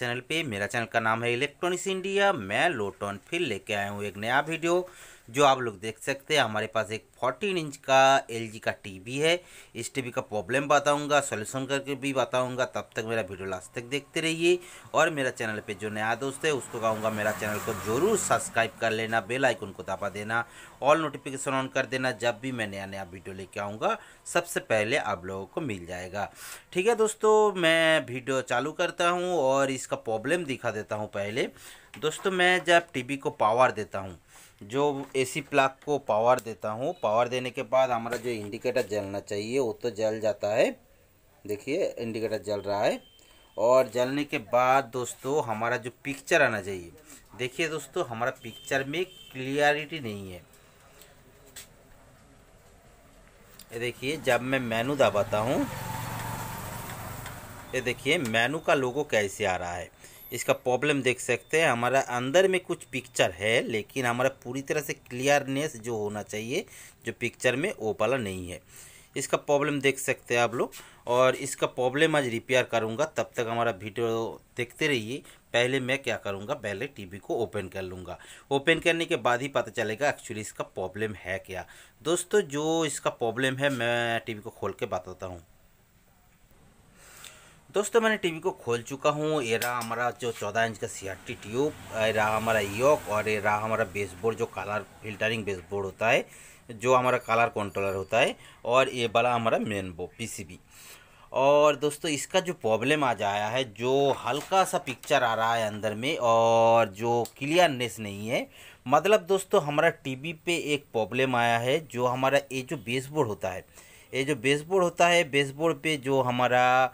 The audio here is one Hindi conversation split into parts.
चैनल पे मेरा चैनल का नाम है इलेक्ट्रॉनिक्स इंडिया मैं लोटोन फिर लेके आया हूँ एक नया वीडियो जो आप लोग देख सकते हैं हमारे पास एक 14 इंच का एल का टीवी है इस टीवी का प्रॉब्लम बताऊंगा सॉल्यूशन करके भी बताऊंगा तब तक मेरा वीडियो लास्ट तक देखते रहिए और मेरा चैनल पे जो नया दोस्त है उसको कहूँगा मेरा चैनल को जरूर सब्सक्राइब कर लेना बेल आइकन को दबा देना ऑल नोटिफिकेशन ऑन कर देना जब भी मैं नया नया वीडियो लेके आऊँगा सबसे पहले आप लोगों को मिल जाएगा ठीक है दोस्तों मैं वीडियो चालू करता हूँ और इसका प्रॉब्लम दिखा देता हूँ पहले दोस्तों मैं जब टीवी को पावर देता हूँ जो एसी प्लग को पावर देता हूँ पावर देने के बाद हमारा जो इंडिकेटर जलना चाहिए वो तो जल जाता है देखिए इंडिकेटर जल रहा है और जलने के बाद दोस्तों हमारा जो पिक्चर आना चाहिए देखिए दोस्तों हमारा पिक्चर में क्लियरिटी नहीं है ये देखिए जब मैं मेनू दबाता हूँ ये देखिए मेनू का लोगो कैसे आ रहा है इसका प्रॉब्लम देख सकते हैं हमारा अंदर में कुछ पिक्चर है लेकिन हमारा पूरी तरह से क्लियरनेस जो होना चाहिए जो पिक्चर में वो वाला नहीं है इसका प्रॉब्लम देख सकते हैं आप लोग और इसका प्रॉब्लम आज रिपेयर करूँगा तब तक हमारा वीडियो देखते रहिए पहले मैं क्या करूँगा पहले टीवी को ओपन कर लूँगा ओपन करने के बाद ही पता चलेगा एक्चुअली इसका प्रॉब्लम है क्या दोस्तों जो इसका प्रॉब्लम है मैं टीवी को खोल के बताता हूँ दोस्तों मैंने टीवी को खोल चुका हूँ ये रहा हमारा जो चौदह इंच का सी आर टी ट्यूब ये रहा हमारा यॉक e और ये रहा हमारा बेसबोर्ड जो कलर फिल्टरिंग बेसबोर्ड होता है जो हमारा कलर कंट्रोलर होता है और ये वाला हमारा मेन बो पीसीबी और दोस्तों इसका जो प्रॉब्लम आज आया है जो हल्का सा पिक्चर आ रहा है अंदर में और जो क्लियरनेस नहीं है मतलब दोस्तों हमारा टी पे एक प्रॉब्लम आया है जो हमारा ये जो बेसबोर्ड होता है ये जो बेसबोर्ड होता है बेसबोर्ड पे जो हमारा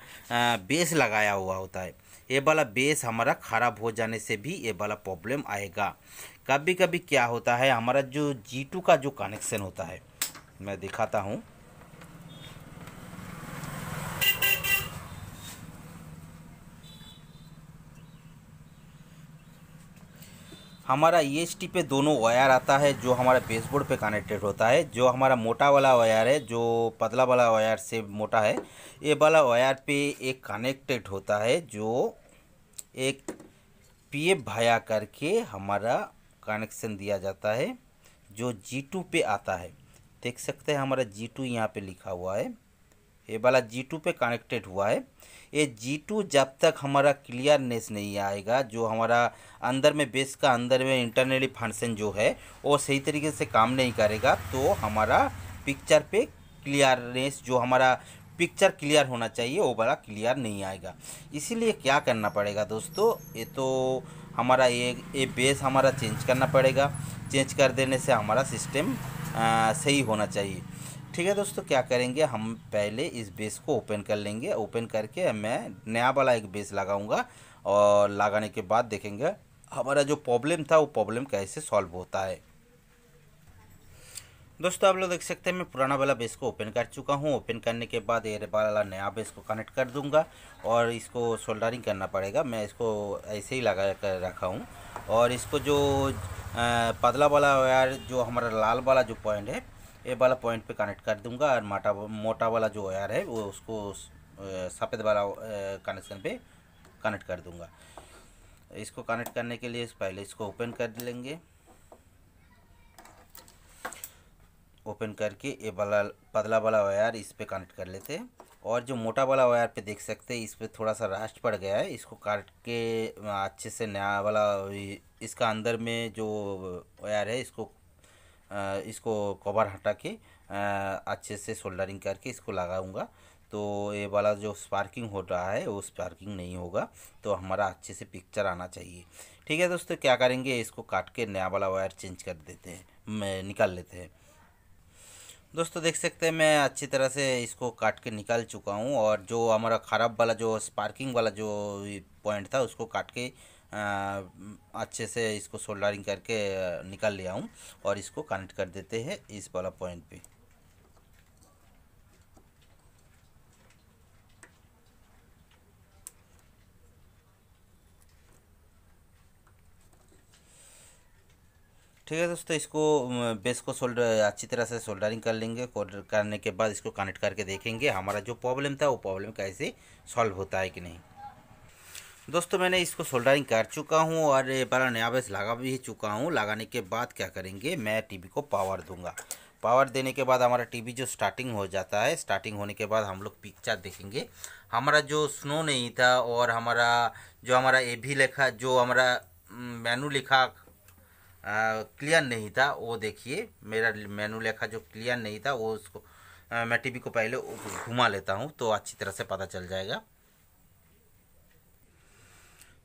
बेस लगाया हुआ होता है ये वाला बेस हमारा ख़राब हो जाने से भी ये वाला प्रॉब्लम आएगा कभी कभी क्या होता है हमारा जो जी टू का जो कनेक्शन होता है मैं दिखाता हूँ हमारा ई e पे दोनों वायर आता है जो हमारा बेसबोर्ड पे कनेक्टेड होता है जो हमारा मोटा वाला वायर है जो पतला वाला वायर से मोटा है ये वाला वायर पे एक कनेक्टेड होता है जो एक पीएफ एफ भाया करके हमारा कनेक्शन दिया जाता है जो जी टू पे आता है देख सकते हैं हमारा जी टू यहाँ पर लिखा हुआ है ये वाला G2 पे कनेक्टेड हुआ है ये G2 जब तक हमारा क्लियरनेस नहीं आएगा जो हमारा अंदर में बेस का अंदर में इंटरनली फंक्शन जो है वो सही तरीके से काम नहीं करेगा तो हमारा पिक्चर पे क्लियरनेस जो हमारा पिक्चर क्लियर होना चाहिए वो वाला क्लियर नहीं आएगा इसीलिए क्या करना पड़ेगा दोस्तों ये तो हमारा ये ये बेस हमारा चेंज करना पड़ेगा चेंज कर देने से हमारा सिस्टम आ, सही होना चाहिए ठीक है दोस्तों क्या करेंगे हम पहले इस बेस को ओपन कर लेंगे ओपन करके मैं नया वाला एक बेस लगाऊंगा और लगाने के बाद देखेंगे हमारा जो प्रॉब्लम था वो प्रॉब्लम कैसे सॉल्व होता है दोस्तों आप लोग देख सकते हैं मैं पुराना वाला बेस को ओपन कर चुका हूँ ओपन करने के बाद एयर वाला नया बेस को कनेक्ट कर दूंगा और इसको सोल्डरिंग करना पड़ेगा मैं इसको ऐसे ही लगा कर रखा हूँ और इसको जो पतला वाला वायर जो हमारा लाल वाला जो पॉइंट है ये वाला पॉइंट पे कनेक्ट कर दूंगा और मोटा मोटा वाला जो वायर है वो उसको सफ़ेद वाला कनेक्शन पे कनेक्ट कर दूंगा इसको कनेक्ट करने के लिए पहले इसको ओपन कर लेंगे ओपन करके ये वाला पतला वाला वायर इस पर कनेक्ट कर लेते हैं और जो मोटा वाला वायर पे देख सकते हैं इस पर थोड़ा सा रास्ट पड़ गया है इसको काट के अच्छे से नया वाला इसका अंदर में जो वायर है इसको इसको कवर हटा के अच्छे से सोल्डरिंग करके इसको लगाऊंगा तो ये वाला जो स्पार्किंग हो रहा है वो स्पार्किंग नहीं होगा तो हमारा अच्छे से पिक्चर आना चाहिए ठीक है दोस्तों क्या करेंगे इसको काट के नया वाला वायर चेंज कर देते हैं निकाल लेते हैं दोस्तों देख सकते हैं मैं अच्छी तरह से इसको काट के निकाल चुका हूँ और जो हमारा ख़राब वाला जो स्पार्किंग वाला जो पॉइंट था उसको काट के अच्छे से इसको सोल्डरिंग करके निकाल लिया हूँ और इसको कनेक्ट कर देते हैं इस वाला पॉइंट पे ठीक है दोस्तों इसको बेस को सोल्डर अच्छी तरह से सोल्डरिंग कर लेंगे करने के बाद इसको कनेक्ट करके देखेंगे हमारा जो प्रॉब्लम था वो प्रॉब्लम कैसे सॉल्व होता है कि नहीं दोस्तों मैंने इसको सोल्डरिंग कर चुका हूँ और बड़ा नया बेस लगा भी चुका हूँ लगाने के बाद क्या करेंगे मैं टीवी को पावर दूंगा पावर देने के बाद हमारा टीवी जो स्टार्टिंग हो जाता है स्टार्टिंग होने के बाद हम लोग पिक्चर देखेंगे हमारा जो स्नो नहीं था और हमारा जो हमारा ए भी लिखा जो हमारा मेनू लिखा क्लियर नहीं था वो देखिए मेरा मेनू लिखा जो क्लियर नहीं था वो उसको आ, मैं टीवी को पहले घुमा लेता हूँ तो अच्छी तरह से पता चल जाएगा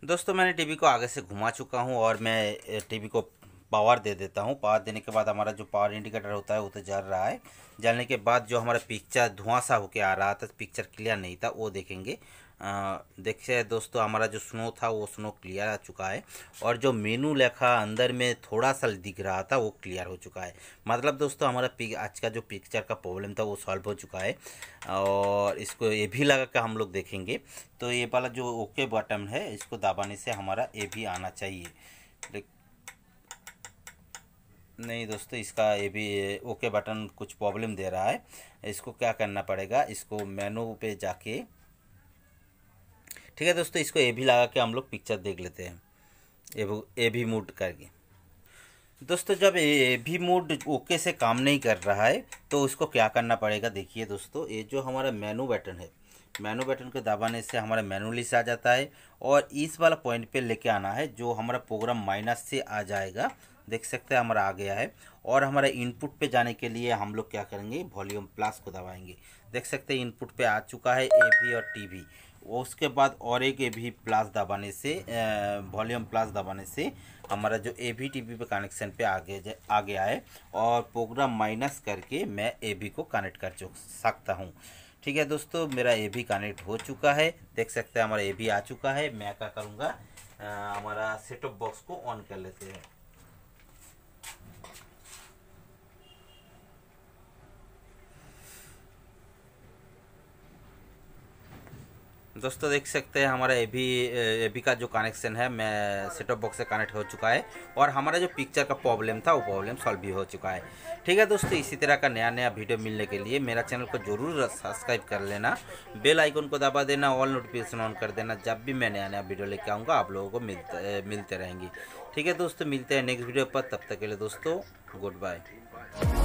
दोस्तों मैंने टीवी को आगे से घुमा चुका हूँ और मैं टीवी को पावर दे देता हूँ पावर देने के बाद हमारा जो पावर इंडिकेटर होता है वो तो जल रहा है जलने के बाद जो हमारा पिक्चर धुआं सा आ रहा था पिक्चर क्लियर नहीं था वो देखेंगे देखिए दोस्तों हमारा जो स्नो था वो स्नो क्लियर आ चुका है और जो मेनू लिखा अंदर में थोड़ा सा दिख रहा था वो क्लियर हो चुका है मतलब दोस्तों हमारा पिक आज का जो पिक्चर का प्रॉब्लम था वो सॉल्व हो चुका है और इसको ये भी लगा के हम लोग देखेंगे तो ये वाला जो ओके बटन है इसको दबाने से हमारा ये भी आना चाहिए नहीं दोस्तों इसका ये भी ओके बटन कुछ प्रॉब्लम दे रहा है इसको क्या करना पड़ेगा इसको मेनू पे जाके ठीक है दोस्तों इसको ए भी लगा के हम लोग पिक्चर देख लेते हैं ए भी मूड करके दोस्तों जब ए भी मूड ओके से काम नहीं कर रहा है तो उसको क्या करना पड़ेगा देखिए दोस्तों ये जो हमारा मेनू बटन है मेनू बटन को दबाने से हमारा मेनू लिस्ट आ जाता है और इस वाला पॉइंट पे लेके आना है जो हमारा प्रोग्राम माइनस से आ जाएगा देख सकते हैं हमारा आ गया है और हमारा इनपुट पे जाने के लिए हम लोग क्या करेंगे वॉल्यूम प्लस को दबाएंगे देख सकते हैं इनपुट पे आ चुका है ए और टी उसके बाद और एक ए भी प्लस दबाने से वॉल्यूम प्लस दबाने से हमारा जो ए भी टी वी पे कनेक्शन पे आगे आगे आए और प्रोग्राम माइनस करके मैं ए भी को कनेक्ट कर चुक सकता हूँ ठीक है दोस्तों मेरा ए भी कनेक्ट हो चुका है देख सकते हैं हमारा ए भी आ चुका है मैं क्या करूँगा हमारा सेटअप बॉक्स को ऑन कर लेते हैं दोस्तों देख सकते हैं हमारा ए भी ए बी का जो कनेक्शन है मैं सेटअप बॉक्स से कनेक्ट हो चुका है और हमारा जो पिक्चर का प्रॉब्लम था वो प्रॉब्लम सॉल्व भी हो चुका है ठीक है दोस्तों इसी तरह का नया नया वीडियो मिलने के लिए मेरा चैनल को जरूर सब्सक्राइब कर लेना बेल आइकन को दबा देना ऑल नोटिफिकेशन ऑन कर देना जब भी मैं नया नया वीडियो लेके आऊँगा आप लोगों को मिलते मिलते रहेंगी ठीक है दोस्तों मिलते हैं नेक्स्ट वीडियो पर तब तक के लिए दोस्तों गुड बाय